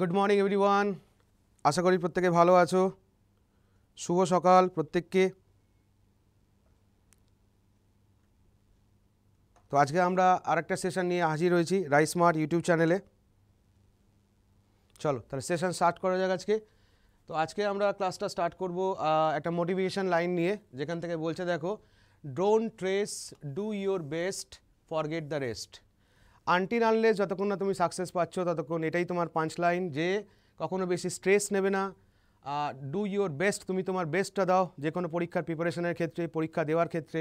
good morning everyone আশা করি প্রত্যেকে ভালো আছো শুভ সকাল প্রত্যেককে তো আজকে আমরা আরেকটা সেশন নিয়ে হাজির হয়েছি রাইস স্মার্ট ইউটিউব চ্যানেলে চলো তাহলে সেশন স্টার্ট করা যাক আজকে তো আজকে আমরা ক্লাসটা স্টার্ট করব একটা মোটিভেশন লাইন নিয়ে যেখান থেকে বলছে দেখো don't stress do your best forget the rest until unless যতক্ষণ না তুমি সাকসেস পাচ্ছ ততক্ষণ এটাই তোমার পাঁচ লাইন যে কখনো বেশি স্ট্রেস নেবে না ডু ইউর বেস্ট তুমি তোমার বেস্টটা দাও যে কোনো পরীক্ষার প্রিপারেশনের ক্ষেত্রে পরীক্ষা দেওয়ার ক্ষেত্রে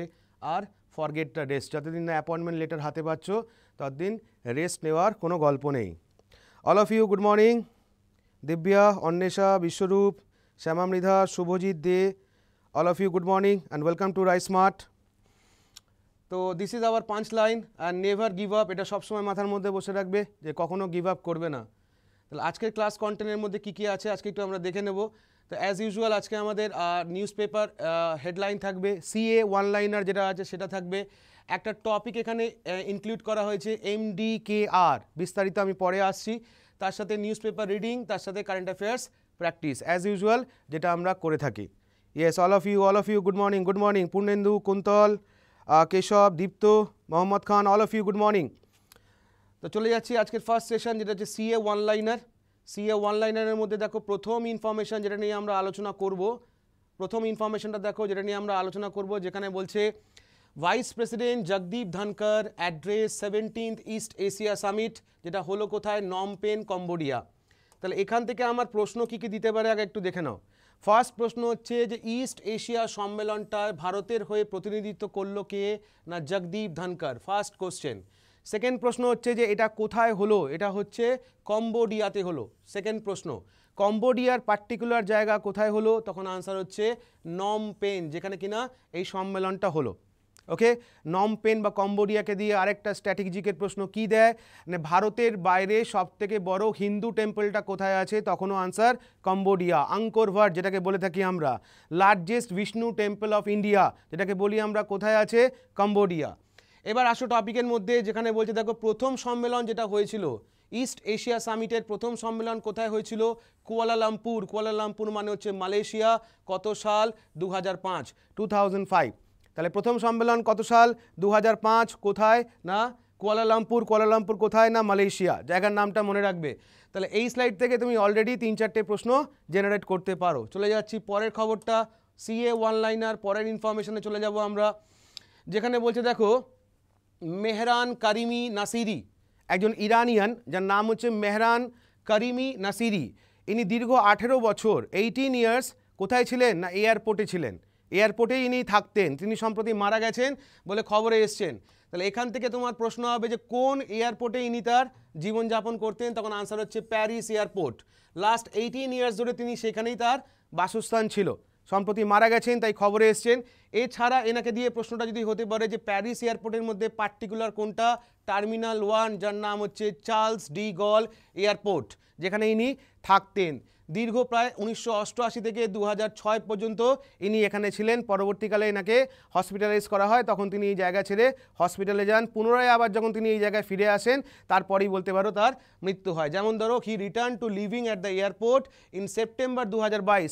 আর ফরগেট দ্য রেস্ট যতদিন না অ্যাপয়েন্টমেন্ট লেটার হাতে পাচ্ছ ততদিন রেস্ট নেওয়ার কোনো গল্প নেই all of you good morning Divya Anwesha Biswarup Shyamamridha Subhajit De all of you good morning and welcome to Rice তো দিস ইজ আওয়ার পাঁচ লাইন আর নেভার গিভ আপ এটা সবসময় মাথার মধ্যে বসে রাখবে যে কখনও গিভ আপ করবে না তাহলে আজকের ক্লাস কন্টেন্টের মধ্যে কী কী আছে আজকে একটু আমরা দেখে নেব তো অ্যাজ ইউজুয়াল আজকে আমাদের নিউজ পেপার হেডলাইন থাকবে সিএ ওয়ান লাইনার যেটা আছে সেটা থাকবে একটা টপিক এখানে ইনক্লুড করা হয়েছে এমডি কে আর বিস্তারিত আমি পরে আসছি তার সাথে নিউজ পেপার রিডিং তার সাথে current affairs practice as usual যেটা আমরা করে থাকি yes all of you all of you good morning good morning Purnendu Kuntal Keshab Dipta Mohammad Khan all of you good morning তো চলে যাচ্ছি আজকের ফার্স্ট সেশন যেটা হচ্ছে CA one liner CA one লাইনারের মধ্যে দেখো প্রথম ইনফরমেশান যেটা নিয়ে আমরা আলোচনা করব প্রথম ইনফরমেশানটা দেখো যেটা নিয়ে আমরা আলোচনা করব যেখানে বলছে vice president Jagdeep Dhankhar address seventeenth East Asia summit যেটা হলো কোথায় নমপেন কম্বোডিয়া তাহলে এখান থেকে আমার প্রশ্ন কী কী দিতে পারে আগে একটু দেখে নাও ফার্স্ট প্রশ্ন হচ্ছে যে ইস্ট এশিয়া সম্মেলনটা ভারতের হয়ে প্রতিনিধিত্ব করলো কে না Jagdeep Dhankhar first question second প্রশ্ন হচ্ছে যে এটা কোথায় হলো এটা হচ্ছে কম্বোডিয়াতে হলো সেকেন্ড প্রশ্ন কম্বোডিয়ার পার্টিকুলার জায়গা কোথায় হলো তখন আনসার হচ্ছে নম পেন যেখানে কিনা এই সম্মেলনটা হলো ওকে নমপেন বা কম্বোডিয়াকে দিয়ে আরেকটা স্ট্র্যাটেজিকের প্রশ্ন কি দেয় মানে ভারতের বাইরে সবথেকে বড় হিন্দু টেম্পলটা কোথায় আছে তখনও আনসার কম্বোডিয়া আঙ্কোরভার যেটাকে বলে থাকি আমরা largest Vishnu temple of India যেটাকে বলি আমরা কোথায় আছে কম্বোডিয়া এবার আসো টপিকের মধ্যে যেখানে বলছে দেখো প্রথম সম্মেলন যেটা হয়েছিল ইস্ট এশিয়া সামিটের প্রথম সম্মেলন কোথায় হয়েছিল কুয়ালালামপুর কুয়ালালামপুর মানে হচ্ছে মালয়েশিয়া কত সাল দু হাজার পাঁচ টু থাউজেন্ড ফাইভ তাহলে প্রথম সম্মেলন কত সাল দু কোথায় না কুয়ালালামপুর কুয়ালালামপুর কোথায় না মালয়েশিয়া জায়গার নামটা মনে রাখবে তাহলে এই স্লাইড থেকে তুমি অলরেডি তিন চারটে প্রশ্ন জেনারেট করতে পারো চলে যাচ্ছি পরের খবরটা সিএ ওয়ান লাইনার পরের ইনফরমেশনে চলে যাব আমরা যেখানে বলছে দেখো মেহরান কারিমি নাসিরি একজন ইরানিয়ান যার নাম হচ্ছে মেহরান কারিমি নাসিরি ইনি দীর্ঘ আঠেরো বছর এইটিন ইয়ার্স কোথায় ছিলেন না এয়ারপোর্টে ছিলেন এয়ারপোর্টেই ইনি থাকতেন তিনি সম্প্রতি মারা গেছেন বলে খবরে এসছেন তাহলে এখান থেকে তোমার প্রশ্ন হবে যে কোন এয়ারপোর্টে ইনি তার জীবনযাপন করতেন তখন আনসার হচ্ছে Paris airport last eighteen years ধরে তিনি সেখানেই তার বাসস্থান ছিল সম্প্রতি মারা গেছেন তাই খবরে এসছেন এছাড়া এনাকে দিয়ে প্রশ্নটা যদি হতে পারে যে প্যারিস এয়ারপোর্টের মধ্যে পার্টিকুলার কোনটা টার্মিনাল ওয়ান যার নাম হচ্ছে চার্লস ডি গল এয়ারপোর্ট যেখানে ইনি থাকতেন দীর্ঘ প্রায় উনিশশো থেকে দু পর্যন্ত ইনি এখানে ছিলেন পরবর্তীকালে এনাকে হসপিটালাইজ করা হয় তখন তিনি এই জায়গা ছেড়ে হসপিটালে যান পুনরায় আবার যখন তিনি এই জায়গায় ফিরে আসেন তারপরেই বলতে পারো তার মৃত্যু হয় যেমন ধরো he return to living at the airport in September দু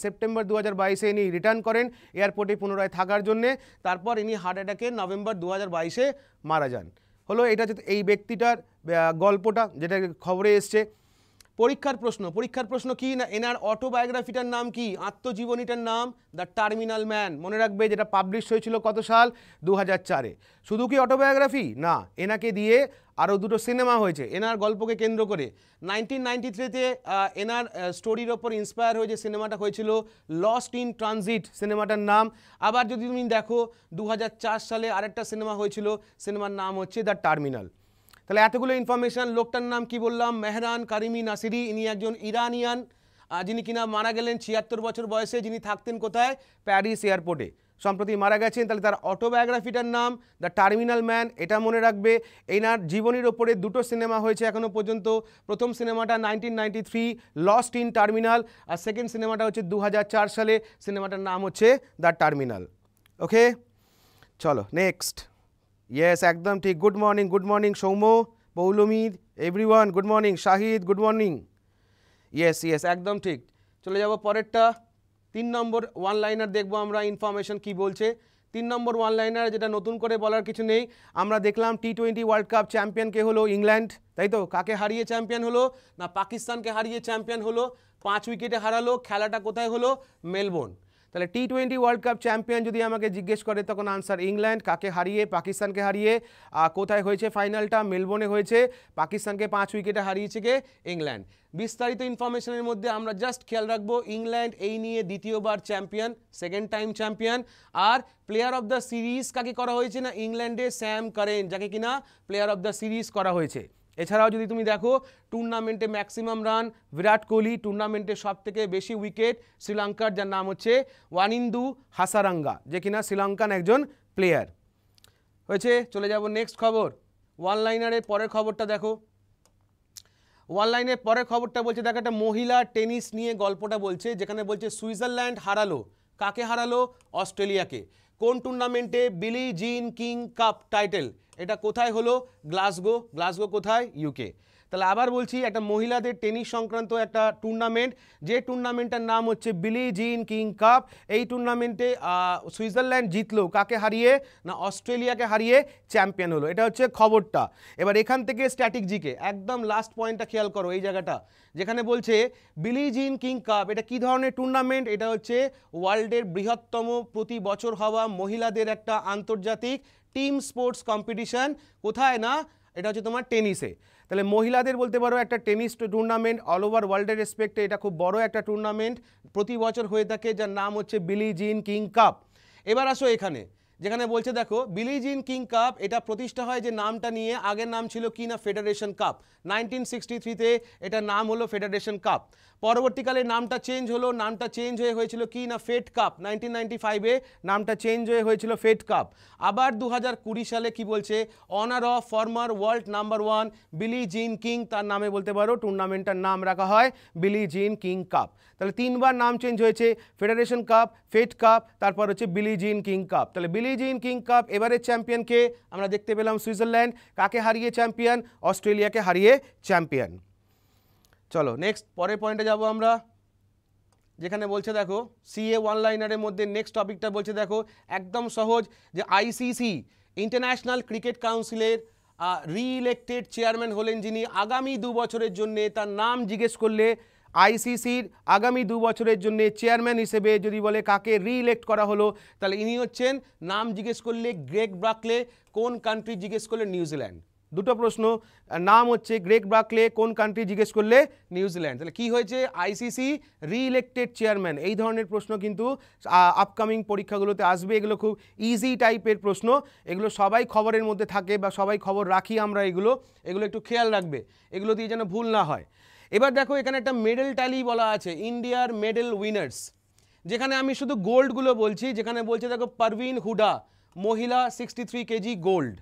সেপ্টেম্বর দু হাজার বাইশে ইনি রিটার্ন করেন এয়ারপোর্টে পুনরায় থাকার জন্যে তারপর ইনি হার্ট অ্যাটাকে নভেম্বর দু মারা যান হলো এটা এই ব্যক্তিটার গল্পটা যেটা খবরে এসছে পরীক্ষার প্রশ্ন পরীক্ষার প্রশ্ন কি না এনার অটোবায়োগ্রাফিটার নাম কি আত্মজীবনীটার নাম দ্য টার্মিনাল ম্যান মনে রাখবে যেটা পাবলিশ হয়েছিল কত সাল দু হাজার চারে শুধু কি অটোবায়োগ্রাফি না এনাকে দিয়ে আরও দুটো সিনেমা হয়েছে এনার গল্পকে কেন্দ্র করে নাইনটিন নাইনটি থ্রিতে এনার স্টোরির ওপর ইন্সপায়ার হয়ে যে সিনেমাটা হয়েছিল লস্ট ইন ট্রানজিট সিনেমাটার নাম আবার যদি তুমি দেখো দু সালে আরেকটা সিনেমা হয়েছিল সিনেমার নাম হচ্ছে দ্য টার্মিনাল তাহলে এতগুলো ইনফরমেশান লোকটার নাম কি বললাম মেহরান কারিমি নাসিরি ইনি একজন ইরানিয়ান যিনি কিনা মারা গেলেন ছিয়াত্তর বছর বয়সে যিনি থাকতেন কোথায় প্যারিস এয়ারপোর্টে সম্প্রতি মারা গেছেন তাহলে তার অটোবায়োগ্রাফিটার নাম দ্য টার্মিনাল ম্যান এটা মনে রাখবে এনার জীবনের ওপরে দুটো সিনেমা হয়েছে এখনও পর্যন্ত প্রথম সিনেমাটা নাইনটিন লস্ট ইন টার্মিনাল আর সেকেন্ড সিনেমাটা হচ্ছে দু সালে সিনেমাটার নাম হচ্ছে দ্য টার্মিনাল ওকে চলো নেক্সট ইয়েস একদম ঠিক good morning good morning Soumya পৌলমির everyone good morning Shahid good morning yes yes একদম ঠিক চলে যাব পরেরটা তিন নম্বর ওয়ান লাইনার দেখবো আমরা ইনফরমেশন কি বলছে তিন নম্বর ওয়ান লাইনার যেটা নতুন করে বলার কিছু নেই আমরা দেখলাম টি টোয়েন্টি ওয়ার্ল্ড কাপ চ্যাম্পিয়নকে হলো ইংল্যান্ড তাই তো কাকে হারিয়ে চ্যাম্পিয়ন হলো না পাকিস্তানকে হারিয়ে চ্যাম্পিয়ন হলো পাঁচ উইকেটে হারালো খেলাটা কোথায় হলো মেলবোর্ন তাহলে T twenty world cup champion যদি আমাকে জিজ্ঞেস করে তখন আনসার ইংল্যান্ড কাকে হারিয়ে পাকিস্তানকে হারিয়ে কোথায় হয়েছে ফাইনালটা মেলবোর্নে হয়েছে পাকিস্তানকে পাঁচ উইকেটে হারিয়েছে কে ইংল্যান্ড বিস্তারিত ইনফরমেশনের মধ্যে আমরা জাস্ট খেয়াল রাখবো ইংল্যান্ড এই নিয়ে দ্বিতীয়বার চ্যাম্পিয়ন সেকেন্ড টাইম চ্যাম্পিয়ন আর প্লেয়ার অফ দ্য সিরিজ কাকে করা হয়েছে না ইংল্যান্ডে স্যাম কারেন যাকে কিনা প্লেয়ার অফ দ্য সিরিজ করা হয়েছে এছাড়াও যদি তুমি দেখো টুর্নামেন্টে ম্যাক্সিমাম রান বিরাট কোহলি টুর্নামেন্টে সবথেকে বেশি উইকেট শ্রীলঙ্কার যার নাম হচ্ছে ওয়ানিন্দু হাসারাঙ্গা যে কিনা শ্রীলঙ্কান একজন প্লেয়ার হয়েছে চলে যাব নেক্সট খবর ওয়ান লাইনারের পরের খবরটা দেখো ওয়ান লাইনের পরের খবরটা বলছে দেখো একটা মহিলা টেনিস নিয়ে গল্পটা বলছে যেখানে বলছে সুইজারল্যান্ড হারালো কাকে হারালো অস্ট্রেলিয়াকে কোন টুর্নামেন্টে বিলি জিন কিং কাপ টাইটেল এটা কোথায় হলো গ্লাসগো গ্লাসগো কোথায় ইউকে তাহলে আবার বলছি একটা মহিলাদের টেনিস সংক্রান্ত একটা টুর্নামেন্ট যে টুর্নামেন্টটার নাম হচ্ছে বিলি জিন কিং কাপ এই টুর্নামেন্টে সুইজারল্যান্ড জিতলো কাকে হারিয়ে না অস্ট্রেলিয়াকে হারিয়ে চ্যাম্পিয়ন হলো এটা হচ্ছে খবরটা এবার এখান থেকে জিকে একদম লাস্ট পয়েন্টটা খেয়াল করো এই জায়গাটা যেখানে বলছে বিলি জিন কিং কাপ এটা কি ধরনের টুর্নামেন্ট এটা হচ্ছে ওয়ার্ল্ডের বৃহত্তম প্রতি বছর হওয়া মহিলাদের একটা আন্তর্জাতিক টিম স্পোর্টস কম্পিটিশন কোথায় না এটা হচ্ছে তোমার টেনিসে তাহলে মহিলাদের বলতে পারো একটা টেনিস টুর্নামেন্ট অল ওভার ওয়ার্ল্ডের রেসপেক্টে এটা খুব বড় একটা টুর্নামেন্ট প্রতি বছর হয়ে থাকে যার নাম হচ্ছে বিলি জিন কিং কাপ এবার আসো এখানে যেখানে বলছে দেখো বিলিজিন কিং কাপ এটা প্রতিষ্ঠা হয় যে নামটা নিয়ে আগের নাম ছিল কি না ফেডারেশন কাপ নাইনটিন সিক্সটি থ্রিতে এটার নাম হলো ফেডারেশন কাপ পরবর্তীকালে নামটা চেঞ্জ হলো নামটা চেঞ্জ হয়ে হয়েছিল কি না ফেড কাপ নাইনটিন নাইনটি ফাইভে নামটা চেঞ্জ হয়ে হয়েছিল ফেড কাপ আবার দু হাজার কুড়ি সালে কি বলছে honour of former world number one Billie Jean king তার নামে বলতে পারো টুর্নামেন্টটার নাম রাখা হয় বিলি জিন কিং কাপ তাহলে তিনবার নাম চেঞ্জ হয়েছে ফেডারেশন কাপ ফেড কাপ তারপর হচ্ছে বিলি জিন কিং কাপ তাহলে বিলি জিন কিং কাপ এবারের চ্যাম্পিয়নকে আমরা দেখতে পেলাম সুইজারল্যান্ড কাকে হারিয়ে চ্যাম্পিয়ন অস্ট্রেলিয়াকে হারিয়ে চ্যাম্পিয়ন চলো নেক্সট পরের পয়েন্টে যাব আমরা যেখানে বলছে দেখো সিএ ওয়ান লাইনারের মধ্যে নেক্সট টপিকটা বলছে দেখো একদম সহজ যে আইসিসি ইন্টারন্যাশনাল ক্রিকেট কাউন্সিলের রিইলেক্টেড চেয়ারম্যান হলেন যিনি আগামী দু বছরের জন্যে তার নাম জিজ্ঞেস করলে আইসিসির আগামী দু বছরের জন্য চেয়ারম্যান হিসেবে যদি বলে কাকে রিইলেক্ট করা হলো তাহলে ইনি হচ্ছেন নাম জিজ্ঞেস করলে গ্রেগ ব্রাকলে কোন কান্ট্রি জিজ্ঞেস করলে নিউজিল্যান্ড দুটো প্রশ্ন নাম হচ্ছে গ্রেক ব্রাকলে কোন কান্ট্রি জিজ্ঞেস করলে নিউজিল্যান্ড তাহলে কী হয়েছে আইসিসি ইলেক্টেড চেয়ারম্যান এই ধরনের প্রশ্ন কিন্তু আপকামিং পরীক্ষাগুলোতে আসবে এগুলো খুব ইজি টাইপের প্রশ্ন এগুলো সবাই খবরের মধ্যে থাকে বা সবাই খবর রাখি আমরা এগুলো এগুলো একটু খেয়াল রাখবে এগুলো দিয়ে যেন ভুল না হয় এবার দেখো এখানে একটা মেডেল ট্যালি বলা আছে ইন্ডিয়ার মেডেল উইনার্স যেখানে আমি শুধু গোল্ডগুলো বলছি যেখানে বলছে দেখো পারভিন হুডা মহিলা sixty three KG gold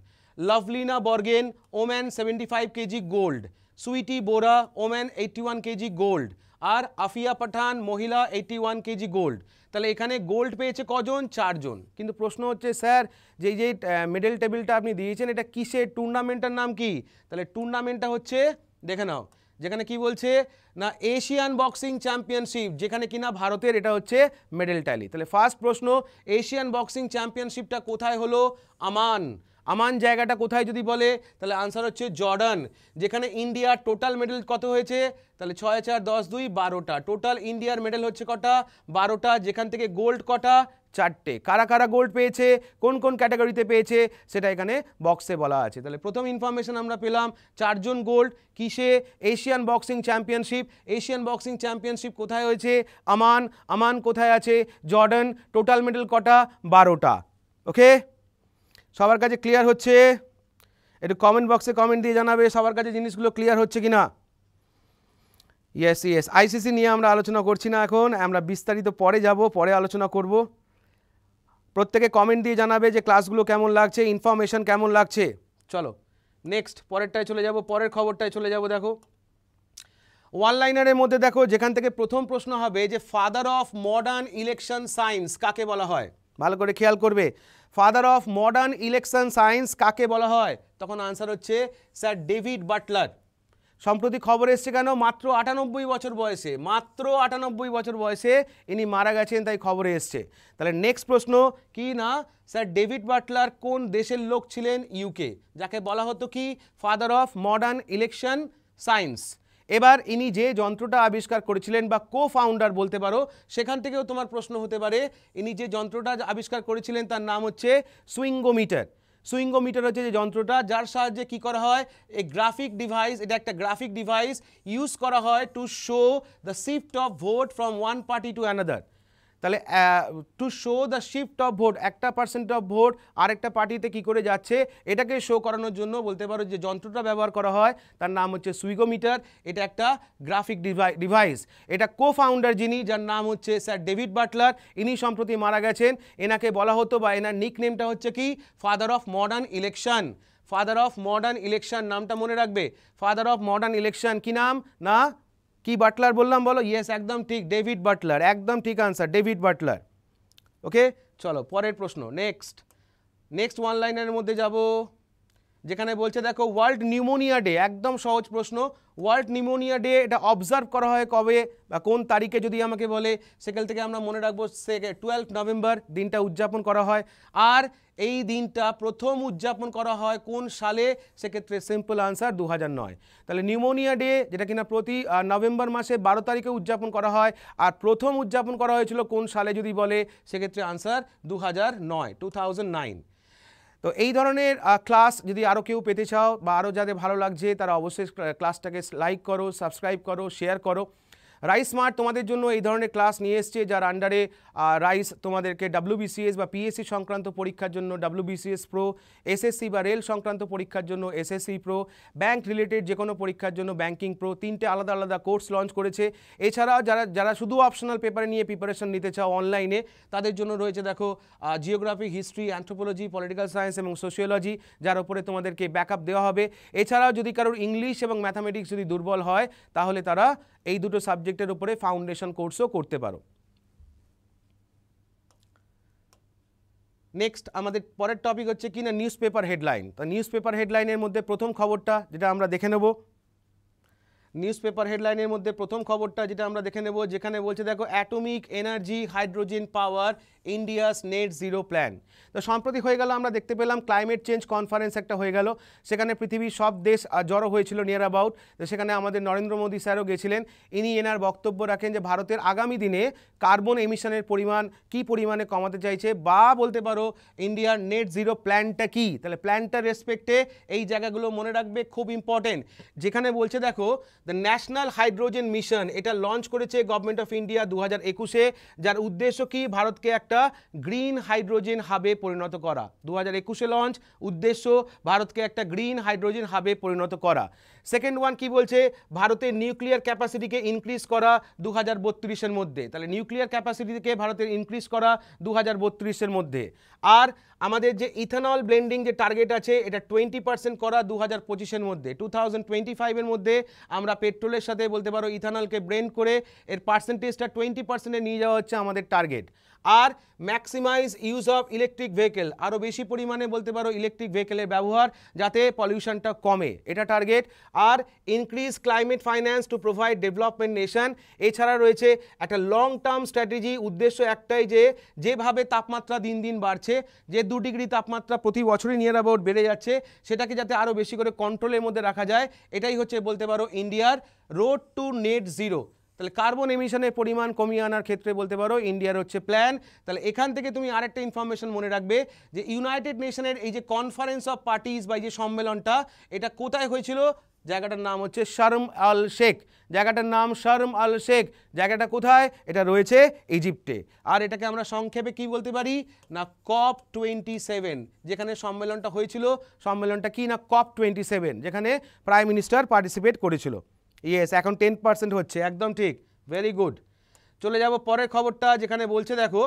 Lovlina Borgohain woman seventy five KG gold Saweety Boora woman eighty one KG gold আর আফিয়া পাঠান মহিলা এইটি ওয়ান কেজি গোল্ড তাহলে এখানে গোল্ড পেয়েছে কজন চারজন কিন্তু প্রশ্ন হচ্ছে স্যার যে যে মেডেল টেবিলটা আপনি দিয়েছেন এটা কিসের টুর্নামেন্টের নাম কি তাহলে টুর্নামেন্টটা হচ্ছে দেখে নাও যেখানে কি বলছে না এশিয়ান বক্সিং চ্যাম্পিয়নশিপ যেখানে কিনা ভারতের এটা হচ্ছে মেডেল ট্যালি তাহলে ফার্স্ট প্রশ্ন এশিয়ান বক্সিং চ্যাম্পিয়নশিপটা কোথায় হলো আমান আমান জায়গাটা কোথায় যদি বলে তাহলে আনসার হচ্ছে জর্ডান যেখানে ইন্ডিয়ার টোটাল মেডেল কত হয়েছে তাহলে ছয় চার দশ দুই বারোটা টোটাল ইন্ডিয়ার মেডেল হচ্ছে কটা বারোটা যেখান থেকে গোল্ড কটা চারটে কারা কারা গোল্ড পেয়েছে কোন কোন ক্যাটাগরিতে পেয়েছে সেটা এখানে বক্সে বলা আছে তাহলে প্রথম ইনফরমেশান আমরা পেলাম চারজন গোল্ড কিসে Asian boxing championship Asian boxing championship কোথায় হয়েছে আমান আমান কোথায় আছে জর্ডান টোটাল মেডেল কটা বারোটা ওকে সবার কাছে ক্লিয়ার হচ্ছে একটু কমেন্ট বক্সে কমেন্ট দিয়ে জানাবে সবার কাছে জিনিসগুলো ক্লিয়ার হচ্ছে কি না ইয়েস ইয়েস আইসিসি নিয়ে আমরা আলোচনা করছি না এখন আমরা বিস্তারিত পরে যাব পরে আলোচনা করব প্রত্যেকে কমেন্ট দিয়ে জানাবে যে ক্লাসগুলো কেমন লাগছে ইনফরমেশান কেমন লাগছে চলো নেক্সট পরেরটায় চলে যাব পরের খবরটায় চলে যাব দেখো ওয়ানলাইনারের মধ্যে দেখো যেখান থেকে প্রথম প্রশ্ন হবে যে father of modern election science কাকে বলা হয় ভালো করে খেয়াল করবে father of modern election science কাকে বলা হয় তখন আনসার হচ্ছে স্যার ডেভিড বাটলার সম্প্রতি খবর এসছে কেন মাত্র আটানব্বই বছর বয়সে মাত্র আটানব্বই বছর বয়সে ইনি মারা গেছেন তাই খবরে এসছে তাহলে নেক্সট প্রশ্ন কি না স্যার ডেভিড বাটলার কোন দেশের লোক ছিলেন ইউকে যাকে বলা হতো কি father of modern election science এবার ইনি যে যন্ত্রটা আবিষ্কার করেছিলেন বা কো ফাউন্ডার বলতে পারো সেখান থেকেও তোমার প্রশ্ন হতে পারে ইনি যে যন্ত্রটা আবিষ্কার করেছিলেন তার নাম হচ্ছে সুইঙ্গোমিটার সুইঙ্গোমিটার হচ্ছে যে যন্ত্রটা যার সাহায্যে কি করা হয় এই গ্রাফিক ডিভাইস এটা একটা গ্রাফিক ডিভাইস ইউজ করা হয় to show the shift of vote from one party to another তাহলে to show the shift of vote একটা পার্সেন্ট অফ ভোট আরেকটা পার্টিতে কি করে যাচ্ছে এটাকে শো করানোর জন্য বলতে পারো যে যন্ত্রটা ব্যবহার করা হয় তার নাম হচ্ছে সুইগোমিটার এটা একটা গ্রাফিক ডিভাইস এটা কো ফাউন্ডার যিনি যার নাম হচ্ছে স্যার ডেভিড বাটলার ইনি সম্প্রতি মারা গেছেন এনাকে বলা হতো বা এনার নিক নেমটা হচ্ছে কি father of modern election father of modern election নামটা মনে রাখবে ফাদার অফ মডার্ন ইলেকশন কি নাম না কি বাটলার বললাম বলো ইয়েস একদম ঠিক ডেভিড বাটলার একদম ঠিক আনসার ডেভিড বাটলার ওকে চলো পরের প্রশ্ন নেক্সট নেক্সট ওয়ান লাইনের মধ্যে যাব যেখানে বলছে দেখো ওয়ার্ল্ড নিউমোনিয়া ডে একদম সহজ প্রশ্ন ওয়ার্ল্ড নিউমোনিয়া ডে এটা অবজার্ভ করা হয় কবে বা কোন তারিখে যদি আমাকে বলে সেখান থেকে আমরা মনে রাখবো সে টুয়েলভ নভেম্বর দিনটা উদযাপন করা হয় আর এই দিনটা প্রথম উদযাপন করা হয় কোন সালে সেক্ষেত্রে সিম্পল আনসার দু নয় তাহলে নিউমোনিয়া ডে যেটা কিনা প্রতি নভেম্বর মাসে বারো তারিখে উদযাপন করা হয় আর প্রথম উদযাপন করা হয়েছিল কোন সালে যদি বলে সেক্ষেত্রে আনসার দু নয় টু থাউজেন্ড নাইন তো এই ধরনের ক্লাস যদি আরও কেউ পেতে চাও বা আরও যাদের ভালো লাগছে তারা অবশ্যই ক্লাসটাকে লাইক করো সাবস্ক্রাইব করো শেয়ার করো রাইস স্মার্ট তোমাদের জন্য এই ধরনের ক্লাস নিয়ে এসছে যার আন্ডারে রাইস তোমাদেরকে ডাব্লিউবিসিএস বা পিএসসি সংক্রান্ত পরীক্ষার জন্য ডাব্লিউবিসিএস প্রো এসএসসি বা রেল সংক্রান্ত পরীক্ষার জন্য এসএসসি প্রো ব্যাংক রিলেটেড যে কোনো পরীক্ষার জন্য ব্যাংকিং প্রো তিনটে আলাদা আলাদা কোর্স লঞ্চ করেছে এছাড়াও যারা যারা শুধু অপশনাল পেপারে নিয়ে প্রিপারেশন নিতে চাও অনলাইনে তাদের জন্য রয়েছে দেখো geography history anthropology political science এবং সোশিওলজি যার উপরে তোমাদেরকে ব্যাকআপ দেওয়া হবে এছাড়াও যদি কারোর ইংলিশ এবং ম্যাথামেটিক্স যদি দুর্বল হয় তাহলে তারা এই দুটো সাবজেক্ট সাবজেক্টের উপরে ফাউন্ডেশন কোর্সও করতে পারো নেক্সট আমাদের পরের টপিক হচ্ছে কি না নিউজ পেপার হেডলাইন তা নিউজ পেপার হেডলাইনের মধ্যে প্রথম খবরটা যেটা আমরা দেখে নেব নিউজ পেপার হেডলাইনের মধ্যে প্রথম খবরটা যেটা আমরা দেখে নেব যেখানে বলছে দেখো atomic energy hydrogen power India's net zero plan তো সম্প্রতি হয়ে গেল আমরা দেখতে পেলাম ক্লাইমেট চেঞ্জ কনফারেন্স একটা হয়ে গেল সেখানে পৃথিবীর সব দেশ জড়ো হয়েছিল নিয়ার অ্যাবাউট তো সেখানে আমাদের নরেন্দ্র মোদী স্যারও গেছিলেন ইনি এনার বক্তব্য রাখেন যে ভারতের আগামী দিনে কার্বন এমিশনের পরিমাণ কি পরিমাণে কমাতে চাইছে বা বলতে পারো ইন্ডিয়ার নেট জিরো প্ল্যানটা কি তাহলে প্ল্যানটার রেসপেক্টে এই জায়গাগুলো মনে রাখবে খুব ইম্পর্টেন্ট যেখানে বলছে দেখো দ্য ন্যাশনাল হাইড্রোজেন মিশন এটা লঞ্চ করেছে গভর্নমেন্ট অফ ইন্ডিয়া দু হাজার একুশে যার উদ্দেশ্য কি ভারতকে একটা একটা গ্রিন হাইড্রোজেন হাবে পরিণত করা দু হাজার একুশে লঞ্চ উদ্দেশ্য ভারতকে একটা গ্রিন হাইড্রোজেন হাবে পরিণত করা সেকেন্ড ওয়ান কি বলছে ভারতের নিউক্লিয়ার ক্যাপাসিটিকে ইনক্রিজ করা দু হাজার বত্রিশের মধ্যে তাহলে নিউক্লিয়ার ক্যাপাসিটিকে ভারতের ইনক্রিজ করা দু হাজার বত্রিশের মধ্যে আর আমাদের যে ইথানল ব্লেন্ডিং যে টার্গেট আছে এটা টোয়েন্টি পার্সেন্ট করা দু হাজার পঁচিশের মধ্যে টু থাউজেন্ড টোয়েন্টি ফাইভের মধ্যে আমরা পেট্রোলের সাথে বলতে পারো ইথানলকে ব্লেন্ড করে এর পার্সেন্টেজটা টোয়েন্টি পার্সেন্টে নিয়ে যাওয়া হচ্ছে আমাদের টার্গেট আর maximise use of electric vehicle আরও বেশি পরিমাণে বলতে পারো ইলেকট্রিক ভেহিকেলের ব্যবহার যাতে পলিউশনটা কমে এটা টার্গেট আর increase climate finance to provide development nation এছাড়া রয়েছে একটা লং টার্ম স্ট্র্যাটেজি উদ্দেশ্য একটাই যে যেভাবে তাপমাত্রা দিন দিন বাড়ছে যে দু ডিগ্রি তাপমাত্রা প্রতি বছরই নিয়ার অ্যাবাউট বেড়ে যাচ্ছে সেটাকে যাতে আরও বেশি করে কন্ট্রোলের মধ্যে রাখা যায় এটাই হচ্ছে বলতে পারো ইন্ডিয়ার রোড টু নেট জিরো তাহলে কার্বন এমিশনের পরিমাণ কমিয়ে আনার ক্ষেত্রে বলতে পারো ইন্ডিয়ার হচ্ছে প্ল্যান তাহলে এখান থেকে তুমি আরেকটা ইনফরমেশন মনে রাখবে যে ইউনাইটেড নেশনের এই যে কনফারেন্স অফ পার্টিস বা এই যে সম্মেলনটা এটা কোথায় হয়েছিল জায়গাটার নাম হচ্ছে শারম আল শেখ জায়গাটার নাম শারম আল শেখ জায়গাটা কোথায় এটা রয়েছে ইজিপ্টে আর এটাকে আমরা সংক্ষেপে কি বলতে পারি না কপ টোয়েন্টি সেভেন যেখানে সম্মেলনটা হয়েছিল সম্মেলনটা কি না কপ টোয়েন্টি সেভেন যেখানে প্রাইম মিনিস্টার পার্টিসিপেট করেছিল ইয়েস এখন টেন পার্সেন্ট হচ্ছে একদম ঠিক ভেরি গুড চলে যাব পরের খবরটা যেখানে বলছে দেখো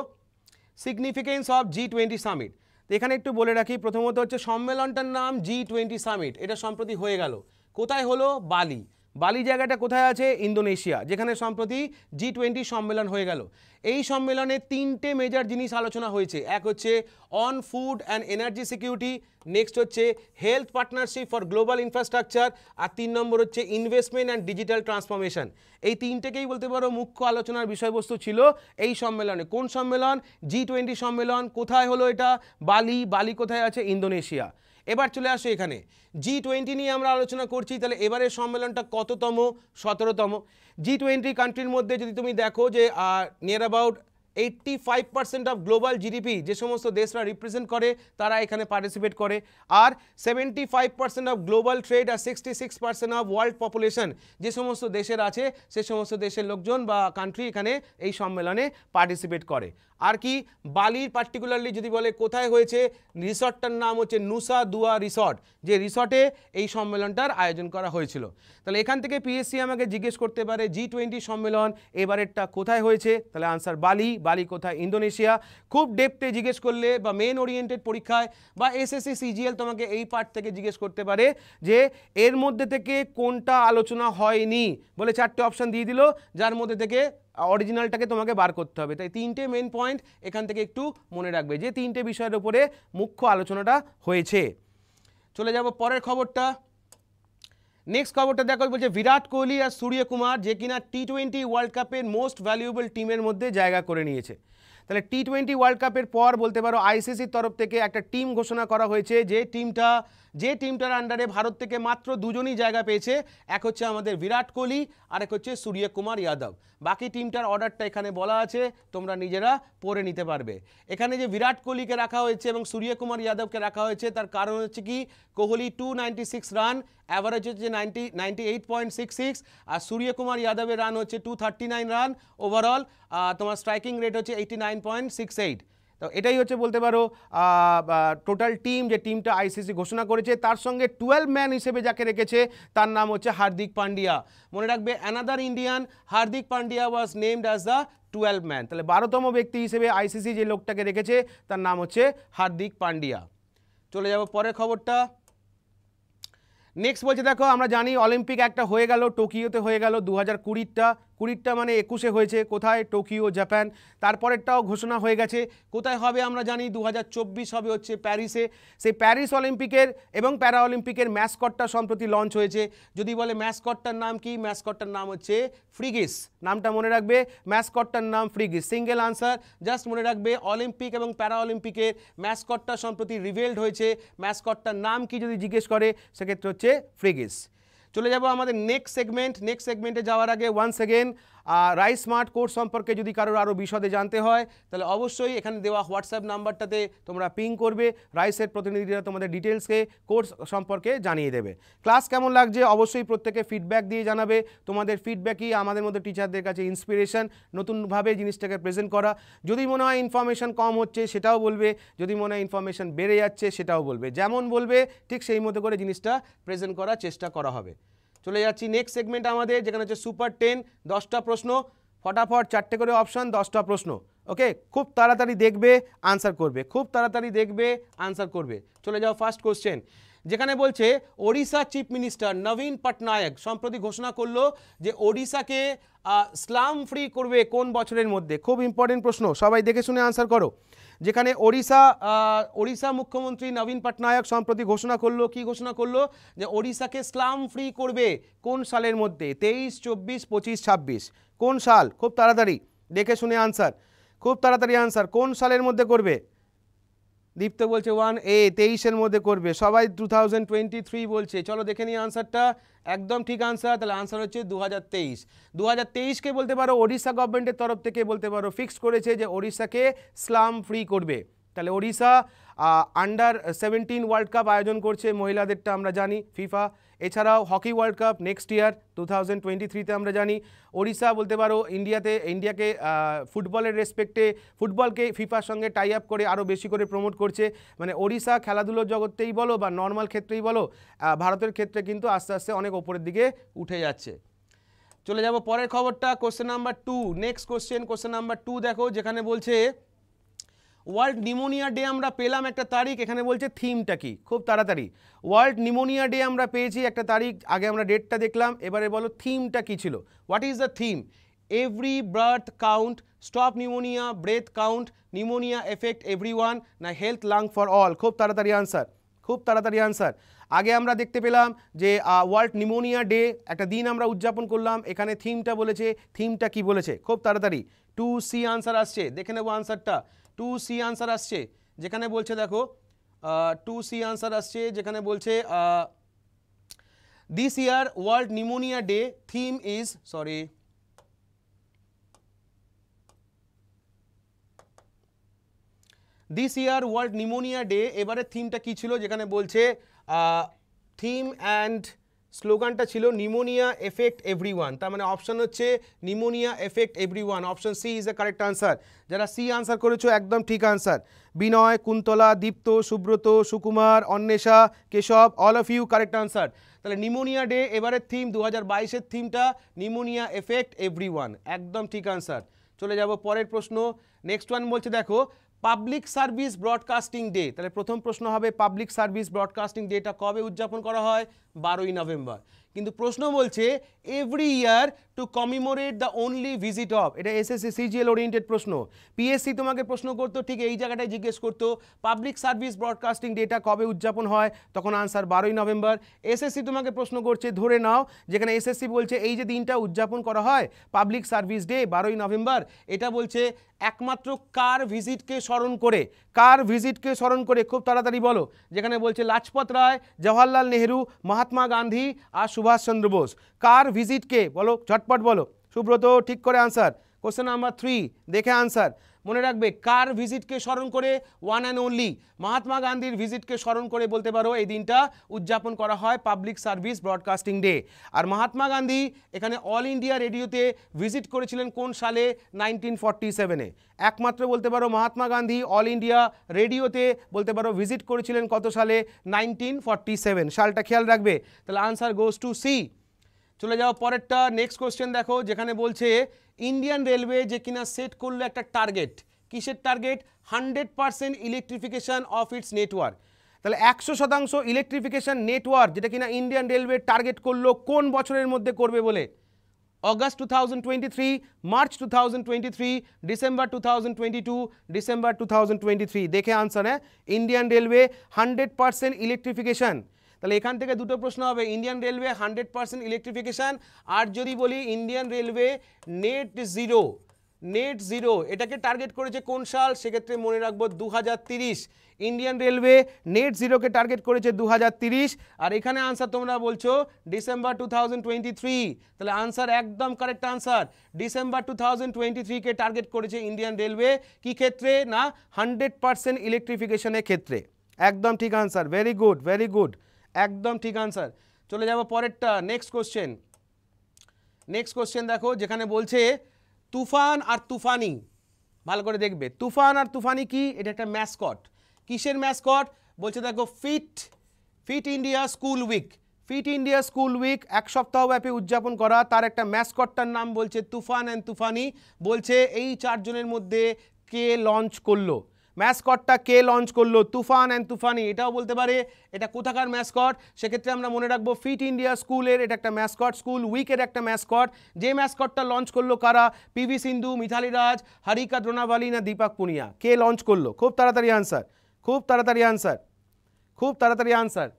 significance of G twenty summit তো এখানে একটু বলে রাখি প্রথমত হচ্ছে সম্মেলনটার নাম জি টোয়েন্টি সামিট এটা সম্প্রতি হয়ে গেল কোথায় হলো বালি বালি জায়গাটা কোথায় আছে ইন্দোনেশিয়া যেখানে সম্প্রতি জি টোয়েন্টি সম্মেলন হয়ে গেল এই সম্মেলনে তিনটে মেজার জিনিস আলোচনা হয়েছে এক হচ্ছে on food and energy security next হচ্ছে health partnership for global infrastructure আর তিন নম্বর হচ্ছে ইনভেস্টমেন্ট অ্যান্ড ডিজিটাল ট্রান্সফরমেশন এই তিনটেকেই বলতে পারো মুখ্য আলোচনার বিষয়বস্তু ছিল এই সম্মেলনে কোন সম্মেলন জি টোয়েন্টি সম্মেলন কোথায় হলো এটা বালি বালি কোথায় আছে ইন্দোনেশিয়া এবার চলে আসো এখানে জি টোয়েন্টি নিয়ে আমরা আলোচনা করছি তাহলে এবারের সম্মেলনটা কততম সতেরোতম জি টোয়েন্টি কান্ট্রির মধ্যে যদি তুমি দেখো যে near about eighty five percent of global GDP যে সমস্ত দেশরা রিপ্রেজেন্ট করে তারা এখানে পার্টিসিপেট করে আর seventy five percent of global trade আর sixty six percent of world population যে সমস্ত দেশের আছে সে সমস্ত দেশের লোকজন বা কান্ট্রি এখানে এই সম্মেলনে পার্টিসিপেট করে আর কি বালির পার্টিকুলারলি যদি বলে কোথায় হয়েছে রিসর্টটার নাম হচ্ছে নুসা দুয়া রিসর্ট যে রিসর্টে এই সম্মেলনটার আয়োজন করা হয়েছিল তাহলে এখান থেকে পিএসসি আমাকে জিজ্ঞেস করতে পারে জি টোয়েন্টি সম্মেলন এবারেরটা কোথায় হয়েছে তাহলে আনসার বালি বালি কোথায় ইন্দোনেশিয়া খুব ডেপথে জিজ্ঞেস করলে বা মেন ওরিয়েন্টেড পরীক্ষায় বা এসএসসি সিজিএল তোমাকে এই পার্ট থেকে জিজ্ঞেস করতে পারে যে এর মধ্যে থেকে কোনটা আলোচনা হয়নি বলে চারটে অপশান দিয়ে দিল যার মধ্যে থেকে অরিজিনালটাকে তোমাকে বার করতে হবে তাই তিনটে মেন পয়েন্ট এখান থেকে একটু মনে রাখবে যে তিনটে বিষয়ের ওপরে মুখ্য আলোচনাটা হয়েছে চলে যাব পরের খবরটা নেক্সট খবরটা দেখো বলছে বিরাট কোহলি আর সূর্যকুমার যে কিনা টি টোয়েন্টি ওয়ার্ল্ড কাপের মোস্ট ভ্যালুয়েবল টিমের মধ্যে জায়গা করে নিয়েছে তাহলে টি টোয়েন্টি ওয়ার্ল্ড কাপের পর বলতে পারো আইসিসির তরফ থেকে একটা টিম ঘোষণা করা হয়েছে যে টিমটা যে টিমটার আন্ডারে ভারত থেকে মাত্র দুজনই জায়গা পেয়েছে এক হচ্ছে আমাদের বিরাট কোহলি আর এক হচ্ছে সূর্যকুমার যাদব বাকি টিমটার অর্ডারটা এখানে বলা আছে তোমরা নিজেরা পড়ে নিতে পারবে এখানে যে বিরাট কোহলিকে রাখা হয়েছে এবং সূর্যকুমার যাদবকে রাখা হয়েছে তার কারণ হচ্ছে কি Kohli two six run average হচ্ছে ninety ninety eight point six six আর সূর্যকুমার যাদবের রান হচ্ছে two thirty nine run overall তোমার স্ট্রাইকিং রেট হচ্ছে eighty nine point six eight তো এটাই হচ্ছে বলতে পারো টোটাল টিম যে টিমটা আইসিসি ঘোষণা করেছে তার সঙ্গে টুয়েলভ ম্যান হিসেবে যাকে রেখেছে তার নাম হচ্ছে হার্দিক পান্ডিয়া মনে রাখবে another Indian Hardik Pandya was named as the twelfth man তাহলে বারোতম ব্যক্তি হিসেবে আইসিসি যে লোকটাকে রেখেছে তার নাম হচ্ছে হার্দিক পান্ডিয়া চলে যাব পরের খবরটা নেক্সট বলছে দেখো আমরা জানি অলিম্পিক একটা হয়ে গেল টোকিওতে হয়ে গেল দু হাজার কুড়িরটা কুড়িরটা মানে একুশে হয়েছে কোথায় টোকিও জাপান তারপরেরটাও ঘোষণা হয়ে গেছে কোথায় হবে আমরা জানি দু হবে হচ্ছে প্যারিসে সেই প্যারিস অলিম্পিকের এবং প্যারা অলিম্পিকের ম্যাসকটটা সম্প্রতি লঞ্চ হয়েছে যদি বলে ম্যাসকটটার নাম কি ম্যাসকটটার নাম হচ্ছে ফ্রিগিস নামটা মনে রাখবে ম্যাসকটটার নাম ফ্রিগিস সিঙ্গেল আনসার জাস্ট মনে রাখবে অলিম্পিক এবং প্যারা অলিম্পিকের ম্যাসকটটা সম্প্রতি রিভেলড হয়েছে ম্যাসকটটার নাম কি যদি জিজ্ঞেস করে সেক্ষেত্রে হচ্ছে ফ্রিগিস চলে যাব আমাদের নেক্সট সেগমেন্ট নেক্সট সেগমেন্টে যাওয়ার আগে once again Rice Smart course সম্পর্কে যদি কারোর আরও বিশদে জানতে হয় তাহলে অবশ্যই এখানে দেওয়া হোয়াটসঅ্যাপ নাম্বারটাতে তোমরা পিং করবে রাইসের প্রতিনিধিরা তোমাদের ডিটেলসকে কোর্স সম্পর্কে জানিয়ে দেবে ক্লাস কেমন লাগছে অবশ্যই প্রত্যেকে ফিডব্যাক দিয়ে জানাবে তোমাদের ফিডব্যাকই আমাদের মতো টিচারদের কাছে ইন্সপিরেশন নতুনভাবে জিনিসটাকে প্রেজেন্ট করা যদি মনে হয় ইনফরমেশান কম হচ্ছে সেটাও বলবে যদি মনে হয় ইনফরমেশান বেড়ে যাচ্ছে সেটাও বলবে যেমন বলবে ঠিক সেই মতো করে জিনিসটা প্রেজেন্ট করার চেষ্টা করা হবে চলে যাচ্ছি নেক্সট সেগমেন্ট আমাদের যেখানে হচ্ছে সুপার টেন দশটা প্রশ্ন ফটাফট চারটে করে অপশান দশটা প্রশ্ন ওকে খুব তাড়াতাড়ি দেখবে আনসার করবে খুব তাড়াতাড়ি দেখবে আনসার করবে চলে যাও ফার্স্ট কোশ্চেন যেখানে বলছে ওড়িশা চিফ মিনিস্টার নবীন পটনায়ক সম্প্রতি ঘোষণা করলো যে ওড়িশাকে স্লাম ফ্রি করবে কোন বছরের মধ্যে খুব ইম্পর্টেন্ট প্রশ্ন সবাই দেখে শুনে আনসার করো যেখানে ওড়িশা ওড়িশা মুখ্যমন্ত্রী নবীন পটনায়ক সম্প্রতি ঘোষণা করলো কি ঘোষণা করলো যে ওড়িশাকে স্লাম ফ্রি করবে কোন সালের মধ্যে তেইশ চব্বিশ পঁচিশ ছাব্বিশ কোন সাল খুব তাড়াতাড়ি দেখে শুনে আনসার খুব তাড়াতাড়ি আনসার কোন সালের মধ্যে করবে দীপ্ত বলছে ওয়ান এ তেইশের মধ্যে করবে সবাই টু থাউজেন্ড টোয়েন্টি থ্রি বলছে চলো দেখে নিই আনসারটা একদম ঠিক আনসার তাহলে আনসার হচ্ছে দু হাজার তেইশ দু হাজার তেইশকে বলতে পারো ওড়িশা গভর্নমেন্টের তরফ থেকে বলতে পারো ফিক্স করেছে যে ওড়িশাকে স্লাম ফ্রি করবে তাহলে Odisha under seventeen world cup আয়োজন করছে মহিলাদেরটা আমরা জানি ফিফা এছাড়াও hockey world cup next year two thousand twenty থ্রিতে আমরা জানি ওড়িশা বলতে পারো ইন্ডিয়াতে ইন্ডিয়াকে ফুটবলের রেসপেক্টে ফুটবলকে ফিফার সঙ্গে টাই আপ করে আরও বেশি করে প্রমোট করছে মানে ওড়িশা খেলাধুলোর জগতেই বলো বা নর্মাল ক্ষেত্রেই বলো ভারতের ক্ষেত্রে কিন্তু আস্তে আস্তে অনেক ওপরের দিকে উঠে যাচ্ছে চলে যাব পরের খবরটা question number two next question question number two দেখো যেখানে বলছে ওয়ার্ল্ড নিমোনিয়া ডে আমরা পেলাম একটা তারিখ এখানে বলছে থিমটা কি খুব তাড়াতাড়ি ওয়ার্ল্ড নিমোনিয়া ডে আমরা পেয়েছি একটা তারিখ আগে আমরা ডেটটা দেখলাম এবারে বলো থিমটা কি ছিল what is the theme every breath count stop pneumonia breath count pneumonia affect every না হেলথ লাং ফর অল খুব তাড়াতাড়ি আনসার খুব তাড়াতাড়ি আনসার আগে আমরা দেখতে পেলাম যে ওয়ার্ল্ড নিমোনিয়া ডে একটা দিন আমরা উদযাপন করলাম এখানে থিমটা বলেছে থিমটা কি বলেছে খুব তাড়াতাড়ি টু সি আনসার আসছে দেখে নেবো আনসারটা টু সি আনসার আসছে যেখানে বলছে দেখো টু সি আনসার আসছে যেখানে বলছে this year world pneumonia day theme is sorry this year world pneumonia day এবারে থিমটা কী ছিল যেখানে বলছে থিম অ্যান্ড স্লোগানটা ছিল নিমোনিয়া এফেক্ট এভরি ওয়ান তার মানে অপশান হচ্ছে pneumonia affect everyone option C is A correct answer যারা সি আনসার করেছো একদম ঠিক answer Binoy Kuntala Dipta Subrata Sukumar Anwesha Keshab all of you correct answer তাহলে নিমোনিয়া ডে এবারের থিম দু হাজার বাইশের থিমটা নিমোনিয়া এফেক্ট এভরি ওয়ান একদম ঠিক আনসার চলে যাব পরের প্রশ্ন নেক্সট ওয়ান বলছে দেখো পাবলিক সার্ভিস ব্রডকাস্টিং ডে তাহলে প্রথম প্রশ্ন হবে পাবলিক সার্ভিস ব্রডকাস্টিং ডেটা কবে উদযাপন করা হয় বারোই নভেম্বর কিন্তু প্রশ্ন বলছে every year to commemorate the only visit of এটা এসএসসি সিজিএল ওরিয়েন্টেড প্রশ্ন পিএসসি তোমাকে প্রশ্ন করতো ঠিক এই জায়গাটায় জিজ্ঞেস করতো পাবলিক সার্ভিস ব্রডকাস্টিং ডেটা কবে উদযাপন হয় তখন আনসার বারোই নভেম্বর এসএসসি তোমাকে প্রশ্ন করছে ধরে নাও যেখানে এসএসসি বলছে এই যে দিনটা উদযাপন করা হয় পাবলিক সার্ভিস ডে বারোই নভেম্বর এটা বলছে একমাত্র কার ভিজিটকে স্মরণ করে কার ভিজিটকে স্মরণ করে খুব তাড়াতাড়ি বলো যেখানে বলছে লাজপত রায় জওয়াহরলাল নেহরু মহাত্মা গান্ধী আর সুভাষচন্দ্র বোস কার ভিজিটকে বলো ঝটপট বলো সুব্রত ঠিক করে আনসার কোশ্চেন নাম্বার থ্রি দেখে আনসার মনে রাখবে কার ভিজিটকে স্মরণ করে ওয়ান অ্যান্ড অনলি মহাত্মা গান্ধীর ভিজিটকে স্মরণ করে বলতে পারো এই দিনটা উদযাপন করা হয় পাবলিক সার্ভিস ব্রডকাস্টিং ডে আর মহাত্মা গান্ধী এখানে অল ইন্ডিয়া রেডিওতে ভিজিট করেছিলেন কোন সালে নাইনটিন ফর্টি সেভেনে একমাত্র বলতে পারো মহাত্মা গান্ধী অল ইন্ডিয়া রেডিওতে বলতে পারো ভিজিট করেছিলেন কত সালে নাইনটিন ফর্টি সেভেন সালটা খেয়াল রাখবে তাহলে আনসার গোস টু সি চলে যাও পরেরটা নেক্সট কোশ্চেন দেখো যেখানে বলছে ইন্ডিয়ান রেলওয়ে যে কিনা সেট করলো একটা টার্গেট কিসের target hundred percent electrification of its network তাহলে একশো শতাংশ ইলেকট্রিফিকেশান নেটওয়ার্ক যেটা কিনা ইন্ডিয়ান রেলওয়ে টার্গেট করলো কোন বছরের মধ্যে করবে বলে August two thousand twenty three March two thousand twenty three December two thousand twenty two December two thousand twenty three দেখে আনসার হ্যাঁ Indian railway hundred percent electrification তাহলে এখান থেকে দুটো প্রশ্ন হবে Indian railway hundred percent electrification আর যদি বলি Indian railway net zero net zero এটাকে টার্গেট করেছে কোন সাল সেক্ষেত্রে মনে রাখবো দু ইন্ডিয়ান রেলওয়ে নেট জিরোকে টার্গেট করেছে দু আর এখানে আনসার তোমরা বলছো ডিসেম্বর টু তাহলে আনসার একদম correct answer December two thousand target করেছে ইন্ডিয়ান রেলওয়ে কি ক্ষেত্রে না হান্ড্রেড পার্সেন্ট ইলেকট্রিফিকেশনের ক্ষেত্রে একদম ঠিক answer very good very good একদম ঠিক আনসার চলে যাব পরেরটা নেক্সট কোশ্চেন নেক্সট কোশ্চেন দেখো যেখানে বলছে তুফান আর তুফানি ভালো করে দেখবে তুফান আর তুফানি কি এটা একটা ম্যাসকট কিসের ম্যাসকট বলছে দেখো fit fit India school week fit India school week এক সপ্তাহব্যাপী উদযাপন করা তার একটা ম্যাসকটটার নাম বলছে তুফান অ্যান্ড তুফানি বলছে এই চারজনের মধ্যে কে লঞ্চ করলো ম্যাসকটটা কে লঞ্চ করলো তুফান অ্যান্ড তুফানি এটাও বলতে পারে এটা কোথাকার ম্যাসকট সেক্ষেত্রে আমরা মনে রাখবো ফিট ইন্ডিয়া স্কুলের এটা একটা ম্যাসকট স্কুল উইকের একটা ম্যাসকট যে ম্যাসকটটা লঞ্চ করলো কারা পিভি সিন্ধু মিথালি রাজ হারিকা দ্রোনাভালি না দীপাক পুনিয়া কে লঞ্চ করলো খুব তাড়াতাড়ি আনসার খুব তাড়াতাড়ি আনসার খুব তাড়াতাড়ি আনসার